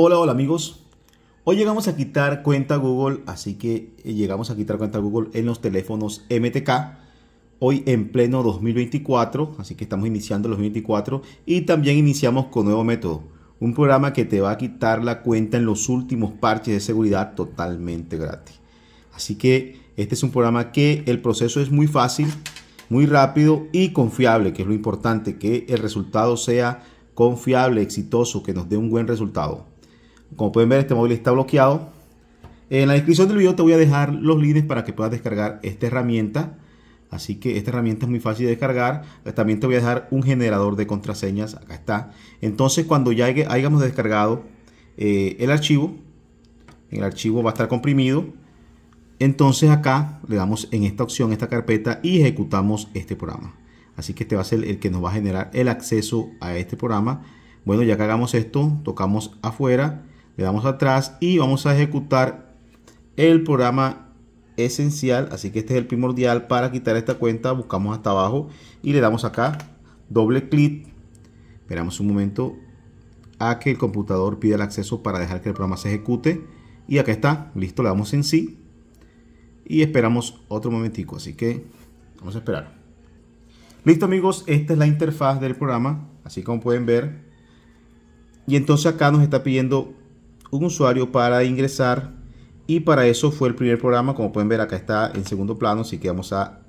Hola, hola amigos. Hoy llegamos a quitar cuenta Google, así que eh, llegamos a quitar cuenta Google en los teléfonos MTK. Hoy en pleno 2024, así que estamos iniciando los 2024 y también iniciamos con nuevo método. Un programa que te va a quitar la cuenta en los últimos parches de seguridad totalmente gratis. Así que este es un programa que el proceso es muy fácil, muy rápido y confiable, que es lo importante, que el resultado sea confiable, exitoso, que nos dé un buen resultado. Como pueden ver, este móvil está bloqueado. En la descripción del video te voy a dejar los links para que puedas descargar esta herramienta. Así que esta herramienta es muy fácil de descargar. También te voy a dejar un generador de contraseñas. Acá está. Entonces cuando ya hayamos descargado eh, el archivo, el archivo va a estar comprimido. Entonces acá le damos en esta opción, esta carpeta y ejecutamos este programa. Así que este va a ser el que nos va a generar el acceso a este programa. Bueno, ya que hagamos esto, tocamos afuera le damos atrás y vamos a ejecutar el programa esencial, así que este es el primordial para quitar esta cuenta, buscamos hasta abajo y le damos acá, doble clic, esperamos un momento a que el computador pida el acceso para dejar que el programa se ejecute y acá está, listo, le damos en sí y esperamos otro momentico, así que vamos a esperar. Listo amigos, esta es la interfaz del programa, así como pueden ver. Y entonces acá nos está pidiendo un usuario para ingresar y para eso fue el primer programa, como pueden ver acá está en segundo plano, así que vamos a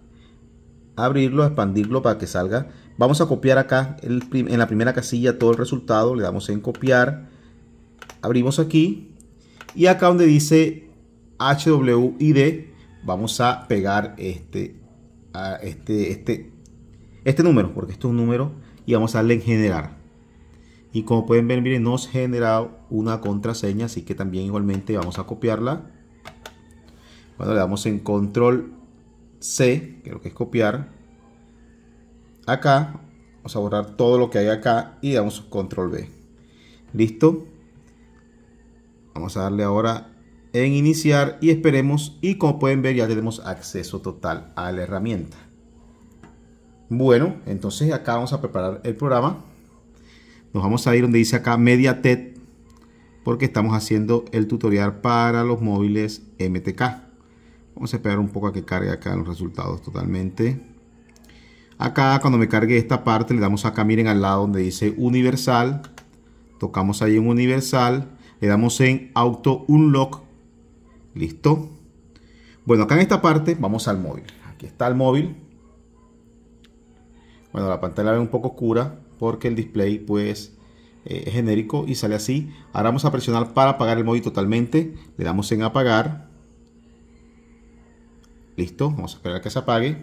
abrirlo, expandirlo para que salga. Vamos a copiar acá en la primera casilla todo el resultado, le damos en copiar, abrimos aquí y acá donde dice HWID vamos a pegar este, este, este, este número, porque esto es un número y vamos a darle en generar y como pueden ver miren nos generado una contraseña así que también igualmente vamos a copiarla bueno le damos en control C creo que es copiar acá vamos a borrar todo lo que hay acá y damos control B listo vamos a darle ahora en iniciar y esperemos y como pueden ver ya tenemos acceso total a la herramienta bueno entonces acá vamos a preparar el programa nos vamos a ir donde dice acá MediaTek porque estamos haciendo el tutorial para los móviles MTK. Vamos a esperar un poco a que cargue acá los resultados totalmente. Acá cuando me cargue esta parte le damos acá, miren al lado donde dice Universal. Tocamos ahí en Universal. Le damos en Auto Unlock. Listo. Bueno, acá en esta parte vamos al móvil. Aquí está el móvil. Bueno, la pantalla ve un poco oscura, porque el display pues eh, es genérico y sale así. Ahora vamos a presionar para apagar el móvil totalmente. Le damos en apagar. Listo, vamos a esperar a que se apague.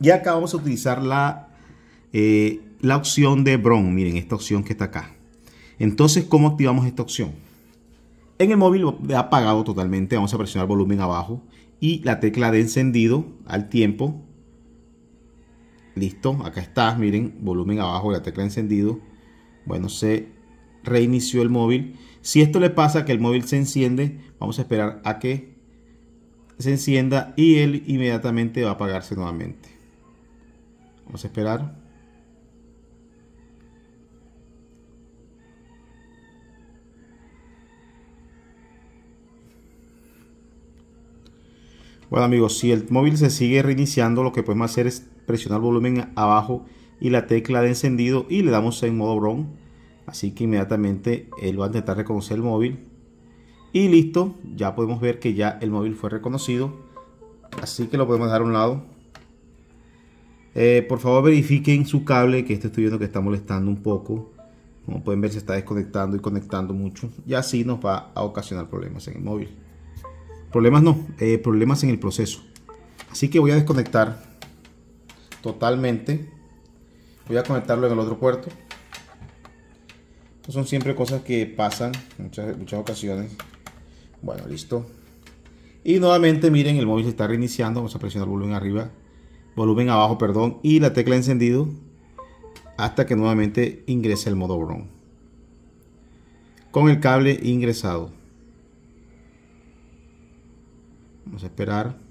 Y acá vamos a utilizar la, eh, la opción de Bron. Miren, esta opción que está acá. Entonces, ¿cómo activamos esta opción? En el móvil apagado totalmente, vamos a presionar volumen abajo y la tecla de encendido al tiempo Listo, acá está, miren, volumen abajo, la tecla encendido. Bueno, se reinició el móvil. Si esto le pasa que el móvil se enciende, vamos a esperar a que se encienda y él inmediatamente va a apagarse nuevamente. Vamos a esperar. Bueno amigos, si el móvil se sigue reiniciando, lo que podemos hacer es presionar volumen abajo y la tecla de encendido y le damos en modo Brown. Así que inmediatamente él va a intentar reconocer el móvil. Y listo, ya podemos ver que ya el móvil fue reconocido. Así que lo podemos dejar a un lado. Eh, por favor verifiquen su cable, que este estoy viendo que está molestando un poco. Como pueden ver se está desconectando y conectando mucho. Y así nos va a ocasionar problemas en el móvil. Problemas no, eh, problemas en el proceso. Así que voy a desconectar totalmente. Voy a conectarlo en el otro puerto. son siempre cosas que pasan muchas, muchas ocasiones. Bueno, listo. Y nuevamente, miren, el móvil se está reiniciando. Vamos a presionar el volumen arriba. Volumen abajo, perdón. Y la tecla encendido. Hasta que nuevamente ingrese el modo Brown. Con el cable ingresado. Vamos a esperar.